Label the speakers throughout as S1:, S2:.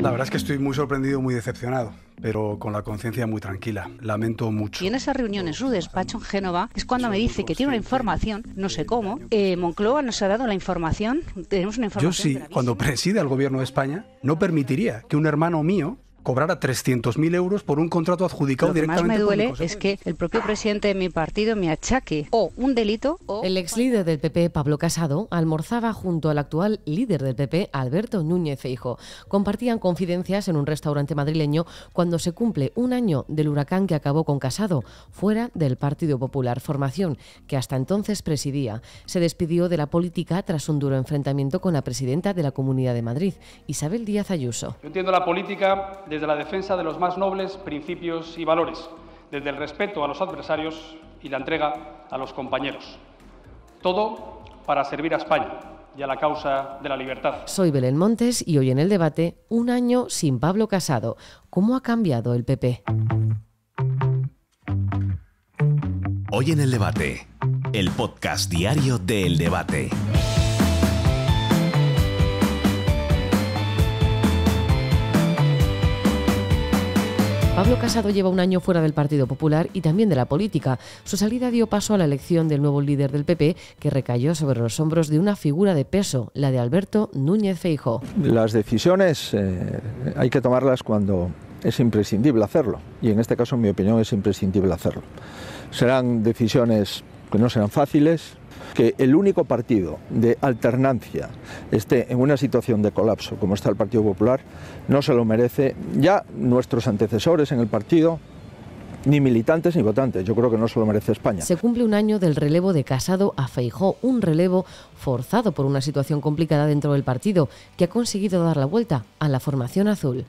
S1: La verdad es que estoy muy sorprendido, muy decepcionado pero con la conciencia muy tranquila. Lamento mucho.
S2: Y en esa reunión en su despacho en Génova es cuando me dice que tiene una información, no sé cómo. Eh, Moncloa nos ha dado la información, tenemos una información.
S1: Yo sí, cuando preside el gobierno de España, no permitiría que un hermano mío ...cobrar a 300.000 euros por un contrato adjudicado directamente. Lo más me duele
S3: es que el propio presidente de mi partido me achaque o un delito El ex líder del PP, Pablo Casado, almorzaba junto al actual líder del PP, Alberto Núñez Feijo. Compartían confidencias en un restaurante madrileño cuando se cumple un año del huracán que acabó con Casado, fuera del Partido Popular, formación que hasta entonces presidía. Se despidió de la política tras un duro enfrentamiento con la presidenta de la Comunidad de Madrid, Isabel Díaz Ayuso.
S1: Yo entiendo la política desde la defensa de los más nobles principios y valores, desde el respeto a los adversarios y la entrega a los compañeros. Todo para servir a España y a la causa de la libertad.
S3: Soy Belén Montes y hoy en el debate, un año sin Pablo Casado. ¿Cómo ha cambiado el PP?
S1: Hoy en el debate, el podcast diario del debate.
S3: Pablo Casado lleva un año fuera del Partido Popular y también de la política. Su salida dio paso a la elección del nuevo líder del PP, que recayó sobre los hombros de una figura de peso, la de Alberto Núñez Feijo.
S1: Las decisiones eh, hay que tomarlas cuando es imprescindible hacerlo, y en este caso, en mi opinión, es imprescindible hacerlo. Serán decisiones que no serán fáciles, que el único partido de alternancia esté en una situación de colapso como está el Partido Popular no se lo merece ya nuestros antecesores en el partido, ni militantes ni votantes. Yo creo que no se lo merece España. Se
S3: cumple un año del relevo de Casado a Feijó, un relevo forzado por una situación complicada dentro del partido que ha conseguido dar la vuelta a la formación azul.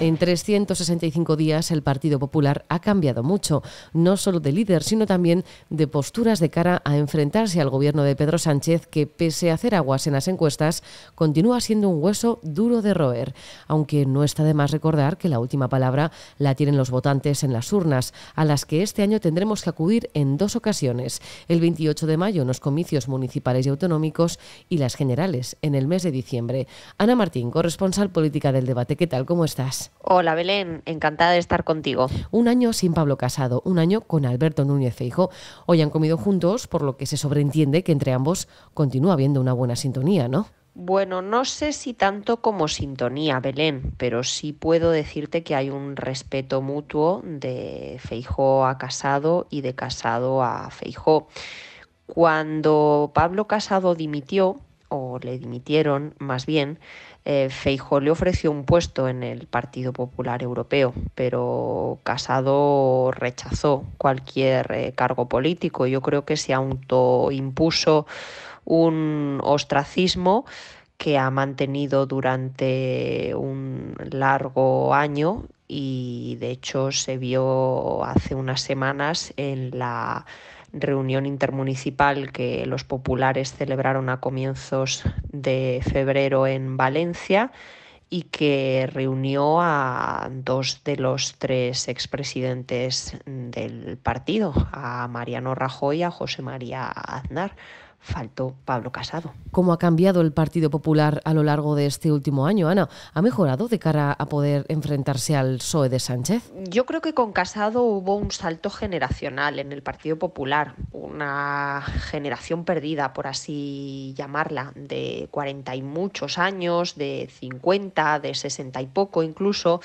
S3: En 365 días el Partido Popular ha cambiado mucho, no solo de líder, sino también de posturas de cara a enfrentarse al gobierno de Pedro Sánchez, que pese a hacer aguas en las encuestas, continúa siendo un hueso duro de roer, aunque no está de más recordar que la última palabra la tienen los votantes en las urnas, a las que este año tendremos que acudir en dos ocasiones, el 28 de mayo en los comicios municipales y autonómicos y las generales en el mes de diciembre. Ana Martín, corresponsal política del debate, ¿qué tal? ¿Cómo estás?
S2: Hola Belén, encantada de estar contigo.
S3: Un año sin Pablo Casado, un año con Alberto Núñez Feijo. Hoy han comido juntos, por lo que se sobreentiende que entre ambos continúa habiendo una buena sintonía, ¿no?
S2: Bueno, no sé si tanto como sintonía, Belén, pero sí puedo decirte que hay un respeto mutuo de Feijó a Casado y de Casado a Feijó. Cuando Pablo Casado dimitió, o le dimitieron más bien, eh, Feijo le ofreció un puesto en el Partido Popular Europeo, pero Casado rechazó cualquier eh, cargo político. Yo creo que se autoimpuso un ostracismo que ha mantenido durante un largo año y de hecho se vio hace unas semanas en la reunión intermunicipal que los populares celebraron a comienzos de febrero en Valencia y que reunió a dos de los tres expresidentes del partido, a Mariano Rajoy y a José María Aznar faltó Pablo Casado.
S3: ¿Cómo ha cambiado el Partido Popular a lo largo de este último año, Ana? ¿Ha mejorado de cara a poder enfrentarse al PSOE de Sánchez?
S2: Yo creo que con Casado hubo un salto generacional en el Partido Popular, una generación perdida, por así llamarla, de 40 y muchos años, de 50, de 60 y poco incluso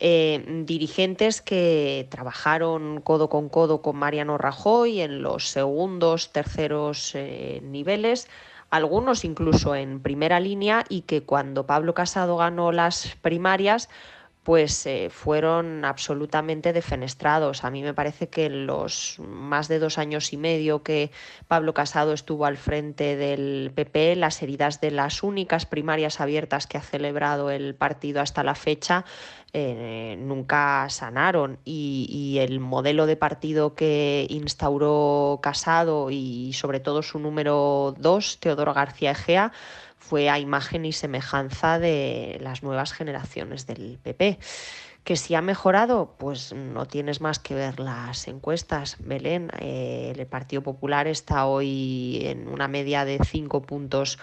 S2: eh, dirigentes que trabajaron codo con codo con Mariano Rajoy en los segundos, terceros eh, niveles algunos incluso en primera línea y que cuando Pablo Casado ganó las primarias pues eh, fueron absolutamente defenestrados. A mí me parece que en los más de dos años y medio que Pablo Casado estuvo al frente del PP, las heridas de las únicas primarias abiertas que ha celebrado el partido hasta la fecha eh, nunca sanaron y, el modelo de partido que instauró Casado y sobre todo su número dos, Teodoro García Egea, fue a imagen y semejanza de las nuevas generaciones del PP. Que si ha mejorado, pues no tienes más que ver las encuestas. Belén, eh, el Partido Popular está hoy en una media de cinco puntos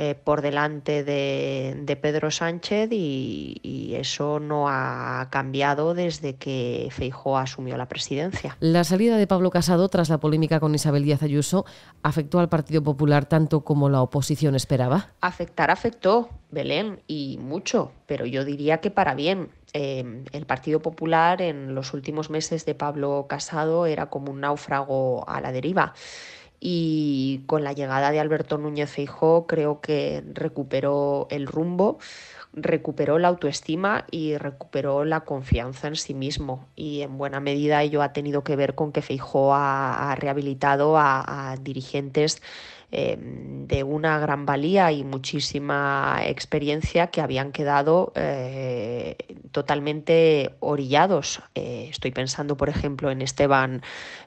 S2: eh, por delante de, Pedro Sánchez y, eso no ha cambiado desde que Feijó asumió la presidencia.
S3: La salida de Pablo Casado tras la polémica con Isabel Díaz Ayuso afectó al Partido Popular tanto como la oposición esperaba.
S2: Afectar afectó, Belén, y mucho, pero yo diría que para bien. Eh, el Partido Popular en los últimos meses de Pablo Casado era como un náufrago a la deriva y con la llegada de Alberto Núñez Feijó creo que recuperó el rumbo, recuperó la autoestima y recuperó la confianza en sí mismo y en buena medida ello ha tenido que ver con que Feijó ha, rehabilitado a dirigentes Em, de una gran valía y muchísima experiencia que habían quedado eh, totalmente orillados. Eh, estoy pensando, por ejemplo, en Esteban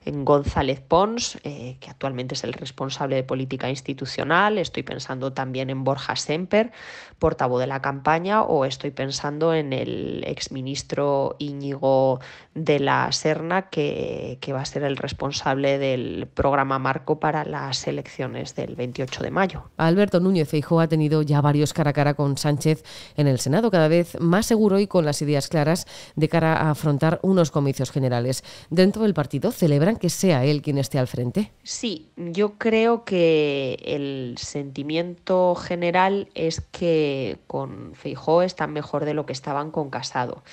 S2: González Pons, eh, que actualmente es el responsable de política institucional, estoy pensando también en Borja Semper, portavoz de la campaña, o estoy pensando en el exministro Íñigo de la Serna, que, que va a ser el responsable del programa marco para las elecciones del 28 de mayo.
S3: Alberto Núñez Feijóo ha tenido ya varios cara a cara con Sánchez en el Senado, cada vez más seguro y con las ideas claras de cara a afrontar unos comicios generales. Dentro del partido celebran que sea él quien esté al frente.
S2: Sí, yo creo que el sentimiento general es que con Feijóo están mejor de lo que estaban con Casado.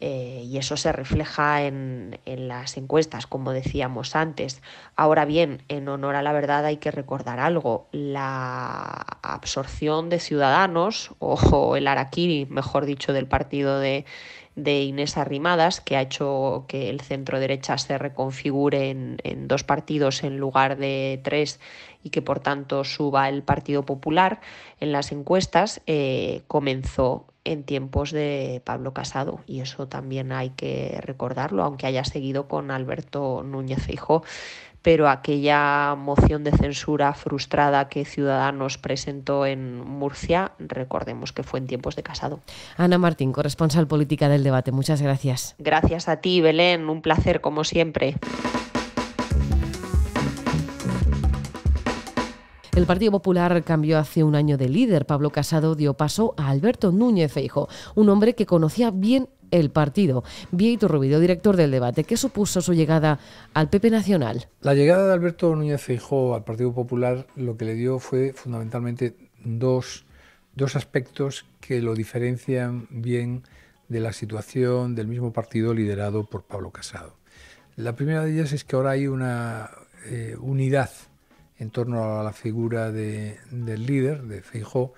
S2: Eh, y eso se refleja en, las encuestas, como decíamos antes. Ahora bien, en honor a la verdad hay que recordar algo, la absorción de Ciudadanos o el Araquiri, mejor dicho, del partido de, Inés Arrimadas, que ha hecho que el centro derecha se reconfigure en, dos partidos en lugar de tres y que por tanto suba el Partido Popular en las encuestas, eh, comenzó en tiempos de Pablo Casado. Y eso también hay que recordarlo, aunque haya seguido con Alberto Núñez Feijóo pero aquella moción de censura frustrada que Ciudadanos presentó en Murcia, recordemos que fue en tiempos de casado.
S3: Ana Martín, corresponsal política del debate, muchas gracias.
S2: Gracias a ti, Belén, un placer como siempre.
S3: El Partido Popular cambió hace un año de líder. Pablo Casado dio paso a Alberto Núñez Feijo, un hombre que conocía bien el partido. Vieito Rubido, director del debate, ¿qué supuso su llegada al PP Nacional?
S1: La llegada de Alberto Núñez Feijóo al Partido Popular lo que le dio fue fundamentalmente dos, aspectos que lo diferencian bien de la situación del mismo partido liderado por Pablo Casado. La primera de ellas es que ahora hay una eh, unidad en torno a la figura del líder, de Feijó,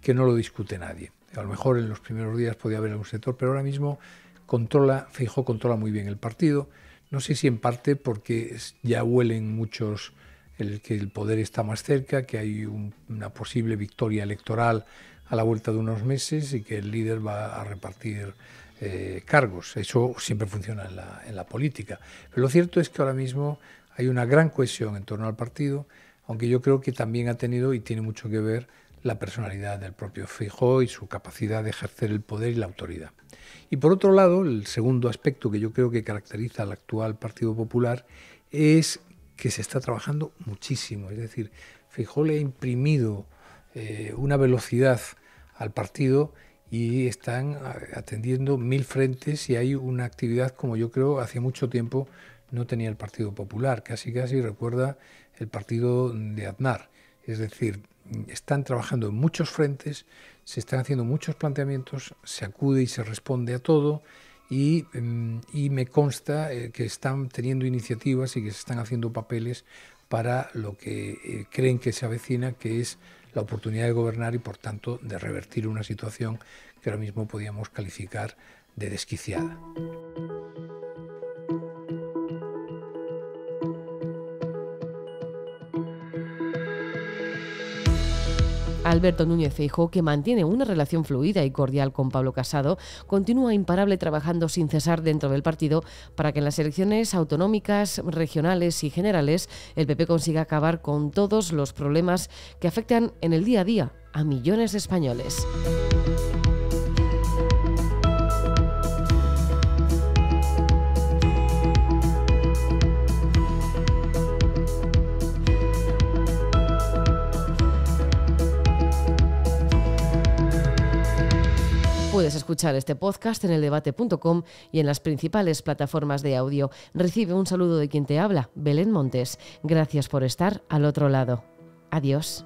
S1: que no lo discute nadie. A lo mejor en los primeros días podía haber algún sector, pero ahora mismo controla, Feijó controla muy bien el partido. No sé si en parte porque ya huelen muchos el que el poder está más cerca, que hay una posible victoria electoral a la vuelta de unos meses y que el líder va a repartir eh, cargos. Eso siempre funciona en la, en la política. Pero lo cierto es que ahora mismo hay una gran cohesión en torno al partido, aunque yo creo que también ha tenido y tiene mucho que ver la personalidad del propio Feijóo y su capacidad de ejercer el poder y la autoridad. Y por otro lado, el segundo aspecto que yo creo que caracteriza al actual Partido Popular es que se está trabajando muchísimo, es decir, Feijóo le ha imprimido eh, una velocidad al partido y están eh, atendiendo mil frentes y hay una actividad como yo creo hace mucho tiempo no tenía el Partido Popular, casi casi recuerda el partido de Aznar. Es decir, están trabajando en muchos frentes, se están haciendo muchos planteamientos, se acude y se responde a todo y, mm, me consta eh, que están teniendo iniciativas y que se están haciendo papeles para lo que eh, creen que se avecina, que es la oportunidad de gobernar y por tanto de revertir una situación que ahora mismo podíamos calificar de desquiciada.
S3: Alberto Núñez Feijóo, que mantiene una relación fluida y cordial con Pablo Casado, continúa imparable trabajando sin cesar dentro del partido para que en las elecciones autonómicas, regionales y generales el PP consiga acabar con todos los problemas que afectan en el día a día a millones de españoles. escuchar este podcast en eldebate.com y en las principales plataformas de audio. Recibe un saludo de quien te habla, Belén Montes. Gracias por estar al otro lado. Adiós.